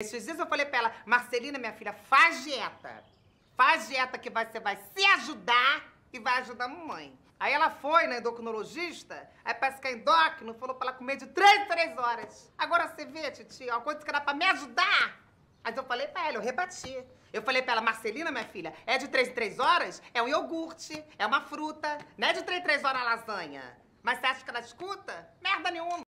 Esses dias eu falei pra ela, Marcelina, minha filha, faz dieta. Faz dieta que você vai se ajudar e vai ajudar a mamãe. Aí ela foi na endocrinologista, aí parece que a endócrino falou pra ela comer de três em 3 horas. Agora você vê, titia, uma coisa que dá pra me ajudar. Mas eu falei pra ela, eu rebati. Eu falei pra ela, Marcelina, minha filha, é de três em 3 horas? É um iogurte, é uma fruta, não é de três em 3 horas a lasanha. Mas você acha que ela escuta? Merda nenhuma.